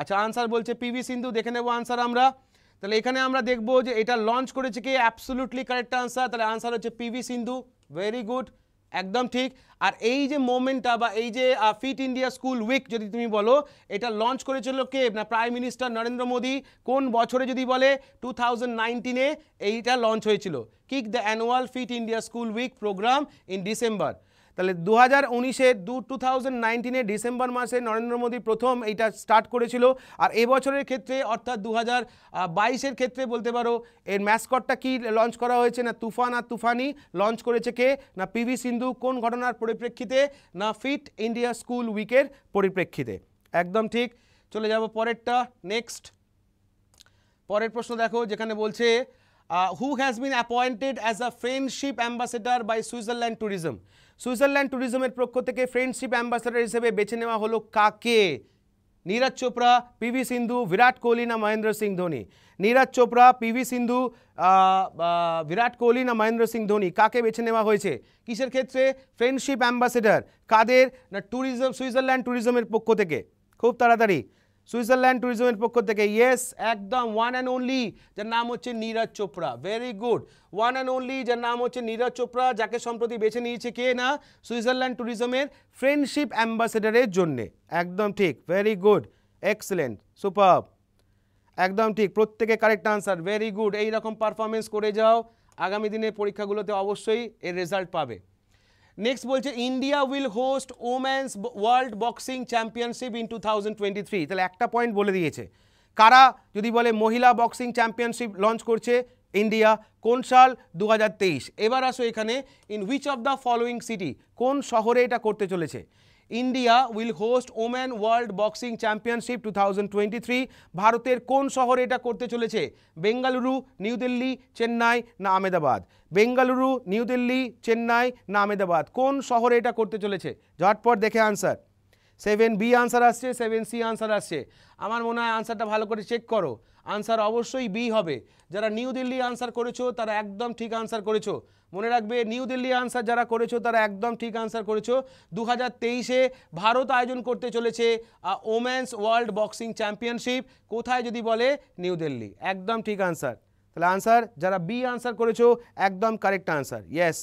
আচ্ছা আনসার বলছে পিভি সিন্ধু দেখে নেবো আনসার আমরা তাহলে এখানে আমরা দেখবো যে এটা লঞ্চ করেছে কি অ্যাবসলুটলি কারেক্ট আনসার তাহলে আনসার হচ্ছে পিভি সিন্ধু ভেরি গুড একদম ঠিক আর এই যে মোমেন্টটা বা এই যে ফিট ইন্ডিয়া স্কুল উইক যদি তুমি বলো এটা লঞ্চ করেছিল কে না প্রাইম মিনিস্টার নরেন্দ্র মোদী কোন বছরে যদি বলে টু থাউজেন্ড এইটা লঞ্চ হয়েছিল kick the annual fit India school week programme in December তাহলে দু হাজার উনিশে দু টু থাউজেন্ড নাইনটিনে ডিসেম্বর মাসে নরেন্দ্র মোদী প্রথম এইটা স্টার্ট করেছিল আর এবছরের ক্ষেত্রে অর্থাৎ দু হাজার বাইশের ক্ষেত্রে বলতে পারো এর ম্যাসকটটা কি লঞ্চ করা হয়েছে না তুফান আর তুফানি লঞ্চ করেছে কে না পিভি সিন্ধু কোন ঘটনার পরিপ্রেক্ষিতে না ফিট ইন্ডিয়া স্কুল উইকের পরিপ্রেক্ষিতে একদম ঠিক চলে যাব পরেরটা নেক্সট পরের প্রশ্ন দেখো যেখানে বলছে who has been appointed as a friendship ambassador by Switzerland tourism Switzerland ট্যুরিজমের পক্ষ থেকে ফ্রেন্ডশিপ অ্যাম্বাসাডার হিসেবে বেছে নেওয়া হলো কাকে নীরাজ চোপড়া পিভি সিন্ধু বিরাট কোহলি না মহেন্দ্র সিং ধোনি নীরাজ চোপড়া পিভি সিন্ধু বিরাট কোহলি না মহেন্দ্র সিং ধোনি কাকে বেছে নেওয়া হয়েছে কিসের ক্ষেত্রে ফ্রেন্ডশিপ অ্যাম্বাসেডার কাদের না ট্যুরিজম সুইজারল্যান্ড ট্যুরিজমের পক্ষ থেকে খুব তাড়াতাড়ি সুইজারল্যান্ড ট্যুরিজমের পক্ষ থেকে ইয়েস একদম ওয়ান অ্যান্ড ওনলি যার নাম হচ্ছে Neeraj Chopra very good one and only যার নাম হচ্ছে নীরজ চোপড়া যাকে সম্প্রতি বেছে নিয়েছে কে না সুইজারল্যান্ড ট্যুরিজমের ফ্রেন্ডশিপ অ্যাম্বাসেডারের জন্যে একদম ঠিক ভেরি গুড এক্সেলেন্ট সুপার একদম ঠিক প্রত্যেকে কারেক্ট আনসার ভেরি গুড এই রকম পারফরমেন্স করে যাও আগামী দিনের পরীক্ষাগুলোতে অবশ্যই এর রেজাল্ট পাবে নেক্সট বলছে India will host women's world boxing championship in two তাহলে একটা পয়েন্ট বলে দিয়েছে কারা যদি বলে মহিলা বক্সিং চ্যাম্পিয়নশিপ লঞ্চ করছে ইন্ডিয়া কোন সাল দু এবার আসো এখানে in which of the following city কোন শহরে এটা করতে চলেছে India will host woman world boxing championship two ভারতের কোন শহরে এটা করতে চলেছে বেঙ্গালুরু নিউ দিল্লি চেন্নাই না আমেদাবাদ বেঙ্গালুরু নিউ দিল্লি চেন্নাই না আমেদাবাদ কোন শহরে এটা করতে চলেছে ঝটপট দেখে আনসার সেভেন বি আনসার আসছে সেভেন সি আনসার আসছে আমার মনে হয় আনসারটা ভালো করে চেক করো আনসার অবশ্যই বি হবে যারা নিউ দিল্লি আনসার করেছো তারা একদম ঠিক আনসার করেছো মনে রাখবে নিউ দিল্লি আনসার যারা করেছো তারা একদম ঠিক আনসার করেছো দু হাজার তেইশে ভারত আয়োজন করতে চলেছে ওমেন্স ওয়ার্ল্ড বক্সিং চ্যাম্পিয়নশিপ কোথায় যদি বলে নিউ দিল্লি একদম ঠিক আনসার তাহলে আনসার যারা বি আনসার করেছো একদম correct answer yes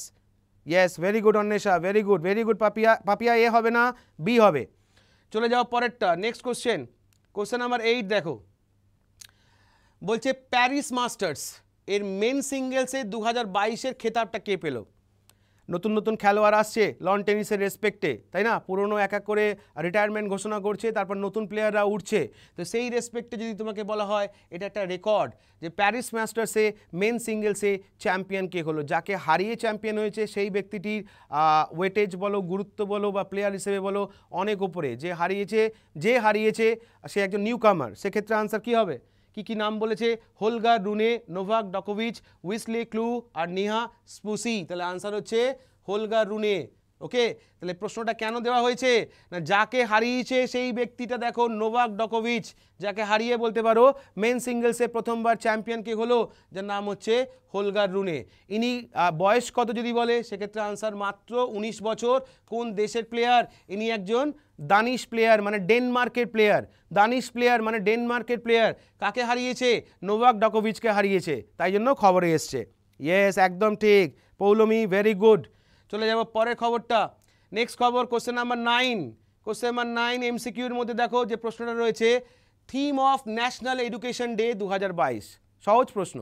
yes very good Anwesha very good very good Papiya Papiya A হবে না বি হবে চলে যাও পরেরটা next question question number eight দেখো বলছে প্যারিস মাস্টার্স এর মেন সিঙ্গেলসে দু হাজার বাইশের খেতাবটা কে পেল নতুন নতুন খেলোয়াড় আসছে লন টেনিসের রেসপেক্টে তাই না পুরনো এক এক করে রিটায়ারমেন্ট ঘোষণা করছে তারপর নতুন প্লেয়াররা উঠছে তো সেই রেসপেক্টে যদি তোমাকে বলা হয় এটা একটা রেকর্ড যে প্যারিস মাস্টার্সে মেন সিঙ্গেলসে চ্যাম্পিয়ন কে হলো যাকে হারিয়ে চ্যাম্পিয়ন হয়েছে সেই ব্যক্তিটির ওয়েটেজ বলো গুরুত্ব বলো বা প্লেয়ার হিসেবে বলো অনেক উপরে যে হারিয়েছে যে হারিয়েছে সে একজন নিউ কামার সেক্ষেত্রে আনসার কী হবে কি কি নাম বলেছে হলগা রুনে Novak Djokovic Wesley Clue আর নিহা স্পুসি তাহলে आंसर হচ্ছে হলগা রুনে ওকে তাহলে প্রশ্নটা কেন দেওয়া হয়েছে না যাকে হারিয়েছে সেই ব্যক্তিটা দেখো নোভাক ডকোভিচ যাকে হারিয়ে বলতে পারো মেন সিঙ্গেলসে প্রথমবার চ্যাম্পিয়ন কে হলো যার নাম হচ্ছে হোলগার রুনে ইনি বয়স কত যদি বলে সেক্ষেত্রে আনসার মাত্র ১৯ বছর কোন দেশের প্লেয়ার ইনি একজন দানিশ প্লেয়ার মানে ডেনমার্কের প্লেয়ার দানিশ প্লেয়ার মানে ডেনমার্কের প্লেয়ার কাকে হারিয়েছে নোভাক ডকোভিচকে হারিয়েছে তাই জন্য খবরে এসছে ইয়েস একদম ঠিক পৌলমি ভেরি গুড চলে যাব পরের খবরটা নেক্সট খবর question number nine question number nine এমসিকিউর মধ্যে দেখো যে প্রশ্নটা রয়েছে theme of national education day দু সহজ প্রশ্ন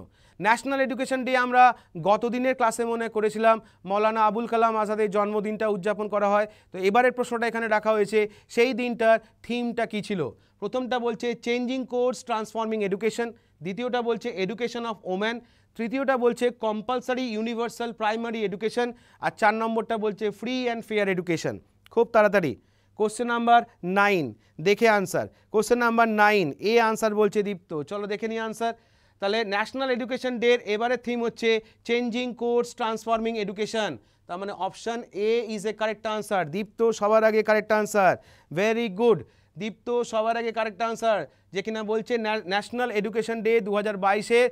ন্যাশনাল এডুকেশন ডে আমরা গত দিনের ক্লাসে মনে করেছিলাম মৌলানা আবুল কালাম আজাদের জন্মদিনটা উদযাপন করা হয় তো এবারের প্রশ্নটা এখানে রাখা হয়েছে সেই দিনটার থিমটা কী ছিল প্রথমটা বলছে চেঞ্জিং কোর্স ট্রান্সফর্মিং এডুকেশন দ্বিতীয়টা বলছে এডুকেশন অফ ওম্যান তৃতীয়টা বলছে কম্পালসারি ইউনিভার্সাল প্রাইমারি এডুকেশন আর চার নম্বরটা বলছে ফ্রি অ্যান্ড ফেয়ার এডুকেশন খুব তাড়াতাড়ি কোশ্চেন নাম্বার নাইন দেখে answer question number nine A answer বলছে দীপ্ত চলো দেখে নিই আনসার তাহলে ন্যাশনাল এডুকেশন ডের এবারের থিম হচ্ছে চেঞ্জিং কোর্স ট্রান্সফর্মিং এডুকেশন তার মানে option A is A correct answer Dipto সবার আগে correct answer very good Dipto সবার আগে কারেক্ট আনসার যে কিনা বলছে ন্যাশনাল এডুকেশন ডে দু হাজার বাইশের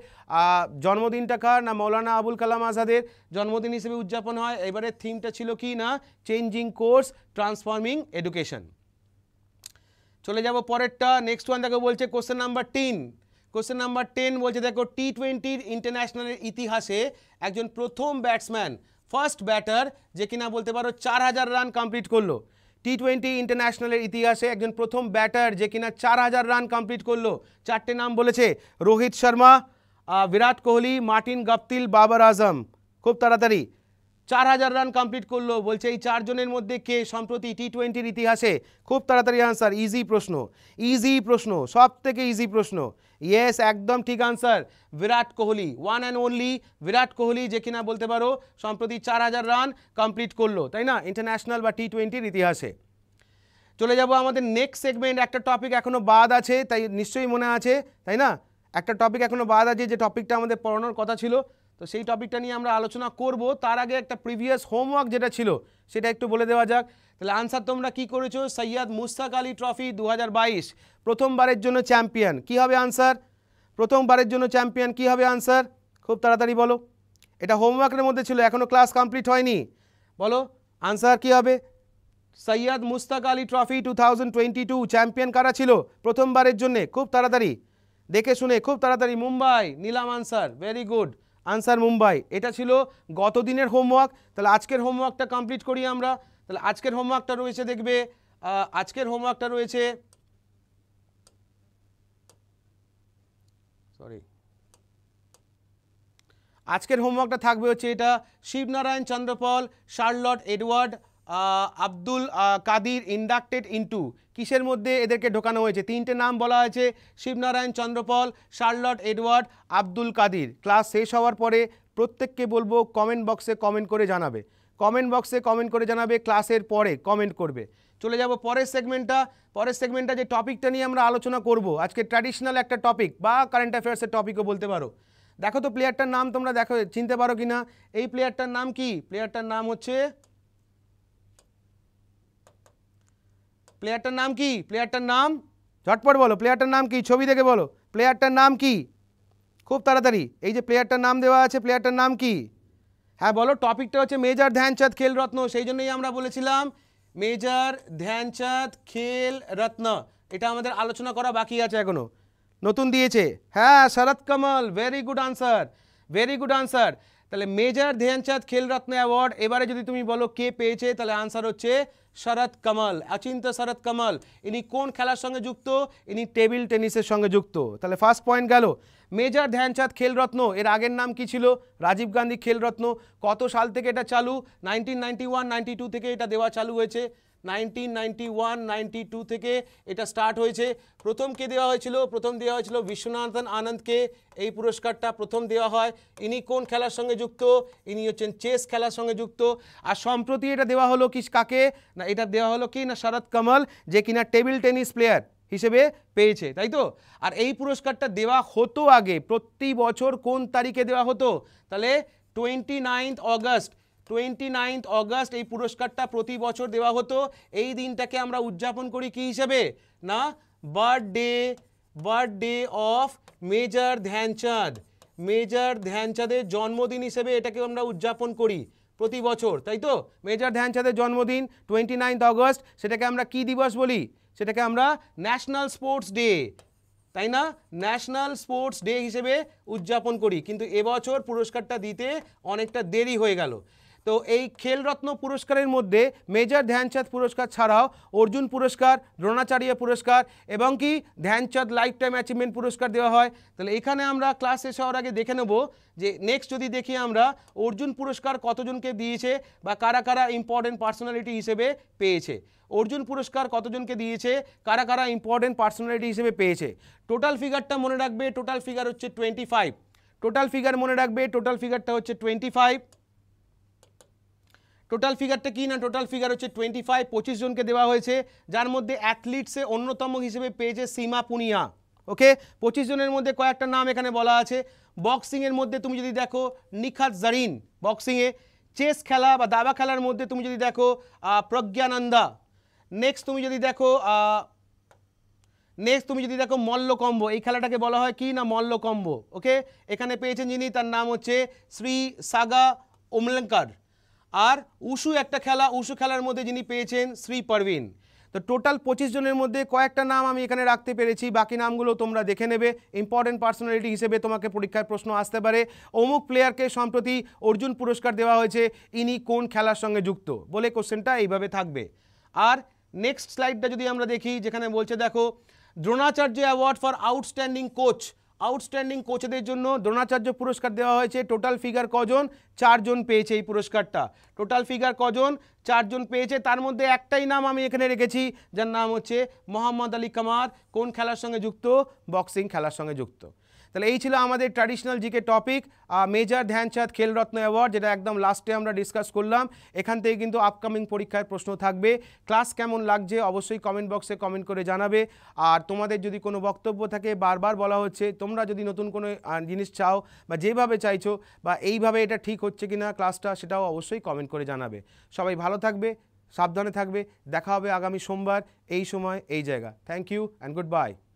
জন্মদিনটা কার না মৌলানা আবুল কালাম আজাদের জন্মদিন হিসেবে উদযাপন হয় এবারে থিমটা ছিল কি না চেঞ্জিং কোর্স ট্রান্সফর্মিং এডুকেশন চলে যাব পরেরটা নেক্সট ওয়ান দেখো বলছে question number ten question number ten বলছে দেখো টি টোয়েন্টির ইন্টারন্যাশনালের ইতিহাসে একজন প্রথম ব্যাটসম্যান ফার্স্ট ব্যাটার যে কিনা বলতে পারো চার হাজার রান কমপ্লিট করলো টি টোয়েন্টি ইন্টারন্যাশনালের ইতিহাসে একজন প্রথম ব্যাটার যে কিনা চার হাজার রান কমপ্লিট করলো চারটে নাম বলেছে রোহিত শর্মা বিরাট কোহলি মার্টিন গাপ্তিল বাবার আজম খুব তাড়াতাড়ি চার হাজার রান কমপ্লিট করলো বলছে এই চারজনের মধ্যে কে সম্প্রতি টি টোয়েন্টির ইতিহাসে খুব তাড়াতাড়ি আনসার ইজি প্রশ্ন ইজি প্রশ্ন সব থেকে ইজি প্রশ্ন ইয়েস একদম ঠিক answer Virat Kohli one and only Virat Kohli যে কিনা বলতে পারো সম্প্রতি চার হাজার রান কমপ্লিট করলো তাই না ইন্টারন্যাশনাল বা টি টোয়েন্টির ইতিহাসে চলে যাব আমাদের নেক্সট সেগমেন্ট একটা টপিক এখনও বাদ আছে তাই নিশ্চয়ই মনে আছে তাই না একটা টপিক এখনও বাদ আছে যে টপিকটা আমাদের পড়ানোর কথা ছিল তো সেই টপিকটা নিয়ে আমরা আলোচনা করব তার আগে একটা প্রিভিয়াস হোমওয়ার্ক যেটা ছিল সেটা একটু বলে দেওয়া যাক তাহলে আনসার তোমরা কি করেছো সৈয়াদ মুস্তাক আলী ট্রফি দু প্রথমবারের জন্য চ্যাম্পিয়ন কি হবে আনসার প্রথমবারের জন্য চ্যাম্পিয়ন কি হবে আনসার খুব তাড়াতাড়ি বলো এটা হোমওয়ার্কের মধ্যে ছিল এখনও ক্লাস কমপ্লিট হয়নি বলো আনসার কি হবে Syed Mushtaq Ali trophy two champion কারা ছিল প্রথমবারের জন্যে খুব তাড়াতাড়ি দেখে শুনে খুব তাড়াতাড়ি Mumbai Neelam answer very good answer Mumbai এটা ছিল গত দিনের হোমওয়ার্ক তাহলে আজকের হোমওয়ার্কটা কমপ্লিট করি আমরা তাহলে আজকের হোমওয়ার্কটা রয়েছে দেখবে আজকের হোমওয়ার্কটা রয়েছে সরি আজকের হোমওয়ার্কটা থাকবে হচ্ছে এটা Shivnarine Chanderpaul Charlotte Edwards Abdul Qadir inducted into কিসের মধ্যে এদেরকে ঢোকানো হয়েছে তিনটে নাম বলা হয়েছে Shivnarine Chanderpaul Charlotte Edwards Abdul Qadir class শেষ হওয়ার পরে প্রত্যেককে বলবো কমেন্ট বক্সে কমেন্ট করে জানাবে কমেন্ট বক্সে কমেন্ট করে জানাবে ক্লাসের পরে কমেন্ট করবে চলে যাব পরের সেগমেন্টটা পরের সেগমেন্টটা যে টপিকটা নিয়ে আমরা আলোচনা করব আজকে ট্র্যাডিশনাল একটা টপিক বা কারেন্ট অ্যাফেয়ার্সের টপিকও বলতে পারো দেখো তো প্লেয়ারটার নাম তোমরা দেখো চিনতে পারো কি না এই প্লেয়ারটার নাম কি প্লেয়ারটার নাম হচ্ছে প্লেয়ারটার নাম কি প্লেয়ারটার নাম ঝটপট বলো প্লেয়ারটার নাম কি ছবি দেখে বলো প্লেয়ারটার নাম কি খুব তাড়াতাড়ি এই যে প্লেয়ারটার নাম দেওয়া আছে প্লেয়ারটার নাম কি হ্যাঁ বলো টপিকটা হচ্ছে মেজর ধ্যানচাঁদ খেল রত্ন সেই জন্যই আমরা বলেছিলাম মেজর ধ্যানচাঁদ খেল রত্ন এটা আমাদের আলোচনা করা বাকি আছে এখনও নতুন দিয়েছে হ্যাঁ Sharath Kamal very good answer very good answer তাহলে মেজর ধ্যানচাঁদ খেলরত্ন অ্যাওয়ার্ড এবারে যদি তুমি বলো কে পেয়েছে তাহলে আনসার হচ্ছে শরৎ কমল অচিন্ত শরৎ কমল ইনি কোন খেলার সঙ্গে যুক্ত ইনি টেবিল টেনিসের সঙ্গে যুক্ত তাহলে ফার্স্ট পয়েন্ট গেল মেজর ধ্যানচাঁদ খেলরত্ন এর আগের নাম কি ছিল রাজীব গান্ধী খেলরত্ন কত সাল থেকে এটা চালু নাইনটিন নাইনটি ওয়ান টু থেকে এটা দেওয়া চালু হয়েছে nineteen ninety one ninety two থেকে এটা স্টার্ট হয়েছে প্রথমকে দেওয়া হয়েছিল প্রথম দেওয়া হয়েছিল বিশ্বনাথন আনন্দকে এই পুরস্কারটা প্রথম দেওয়া হয় ইনি কোন খেলার সঙ্গে যুক্ত ইনি হচ্ছেন চেস খেলার সঙ্গে যুক্ত আর সম্প্রতি এটা দেওয়া হলো কি কাকে না এটা দেওয়া হলো কি না শরৎ কমল যে কিনা টেবিল টেনিস প্লেয়ার হিসেবে পেয়েছে তাই তো আর এই পুরস্কারটা দেওয়া হতো আগে প্রতি বছর কোন তারিখে দেওয়া হতো তাহলে twenty ninth August twenty ninth August এই পুরস্কারটা প্রতি বছর দেওয়া হতো এই দিনটাকে আমরা উদযাপন করি কি হিসেবে না birthday birthday of major Dhyan Chand major ধ্যানচাঁদের জন্মদিন হিসেবে এটাকে আমরা উদযাপন করি প্রতি বছর তাই তো মেজর ধ্যানচাঁদের জন্মদিন টোয়েন্টি নাইন্থ অগস্ট সেটাকে আমরা কি দিবস বলি সেটাকে আমরা ন্যাশনাল স্পোর্টস ডে তাই না ন্যাশনাল স্পোর্টস ডে হিসেবে উদযাপন করি কিন্তু এবছর পুরস্কারটা দিতে অনেকটা দেরি হয়ে গেল তো এই খেলরত্ন পুরস্কারের মধ্যে মেজর ধ্যানচাঁদ পুরস্কার ছাড়াও অর্জুন পুরস্কার দ্রোণাচার্য পুরস্কার এবং কি ধ্যানচাঁদ লাইফ টাইম অ্যাচিভমেন্ট পুরস্কার দেওয়া হয় তাহলে এখানে আমরা ক্লাস শেষ হওয়ার আগে দেখে নেব যে নেক্সট যদি দেখি আমরা অর্জুন পুরস্কার কতজনকে দিয়েছে বা কারা কারা ইম্পর্টেন্ট পার্সোনালিটি হিসেবে পেয়েছে অর্জুন পুরস্কার কতজনকে দিয়েছে কারা কারা ইম্পর্টেন্ট পার্সোনালিটি হিসেবে পেয়েছে টোটাল ফিগারটা মনে রাখবে টোটাল ফিগার হচ্ছে টোয়েন্টি ফাইভ টোটাল ফিগার মনে রাখবে টোটাল ফিগারটা হচ্ছে টোয়েন্টি ফাইভ টোটাল ফিগারটা কি না টোটাল ফিগার হচ্ছে টোয়েন্টি ফাইভ পঁচিশ জনকে দেওয়া হয়েছে যার মধ্যে অ্যাথলিটসে অন্যতম হিসেবে পেয়েছে সীমা পুনিয়া ওকে পঁচিশ জনের মধ্যে কয়েকটা নাম এখানে বলা আছে বক্সিংয়ের মধ্যে তুমি যদি দেখো নিখাত জারিন বক্সিংয়ে চেস খেলা বা দাবা খেলার মধ্যে তুমি যদি দেখো প্রজ্ঞানন্দা নেক্সট তুমি যদি দেখো নেক্সট তুমি যদি দেখো মল্লকম্ব এই খেলাটাকে বলা হয় কি না মল্লকম্ব ওকে এখানে পেয়েছেন যিনি তার নাম হচ্ছে শ্রী সাগা ওমলঙ্কার আর উসু একটা খেলা উসু খেলার মধ্যে যিনি পেয়েছেন শ্রী পারভিন তো টোটাল পঁচিশ জনের মধ্যে কয়েকটা নাম আমি এখানে রাখতে পেরেছি বাকি নামগুলো তোমরা দেখে নেবে ইম্পর্টেন্ট পার্সোনালিটি হিসেবে তোমাকে পরীক্ষায় প্রশ্ন আসতে পারে অমুক প্লেয়ারকে সম্প্রতি অর্জুন পুরস্কার দেওয়া হয়েছে ইনি কোন খেলার সঙ্গে যুক্ত বলে কোশ্চেনটা এইভাবে থাকবে আর নেক্সট স্লাইডটা যদি আমরা দেখি যেখানে বলছে দেখো Dronacharya award for outstanding coach outstanding কোচেদের জন্য দ্রোণাচার্য পুরস্কার দেওয়া হয়েছে টোটাল ফিগার কজন চারজন পেয়েছে এই পুরস্কারটা টোটাল ফিগার কজন চারজন পেয়েছে তার মধ্যে একটাই নাম আমি এখানে রেখেছি যার নাম হচ্ছে মোহাম্মদ আলী কামার কোন খেলার সঙ্গে যুক্ত বক্সিং খেলার সঙ্গে যুক্ত তাহলে এই ছিল আমাদের traditional GK topic major Dhyan Chand Khel Ratna award যেটা একদম লাস্টে আমরা ডিসকাস করলাম এখান থেকে কিন্তু আপকামিং পরীক্ষার প্রশ্ন থাকবে ক্লাস কেমন লাগছে অবশ্যই কমেন্ট বক্সে কমেন্ট করে জানাবে আর তোমাদের যদি কোনো বক্তব্য থাকে বারবার বলা হচ্ছে তোমরা যদি নতুন কোনো জিনিস চাও বা যেভাবে চাইছো বা এইভাবে এটা ঠিক হচ্ছে কি না ক্লাসটা সেটাও অবশ্যই কমেন্ট করে জানাবে সবাই ভালো থাকবে সাবধানে থাকবে দেখা হবে আগামী সোমবার এই সময় এই জায়গা thank you and good bye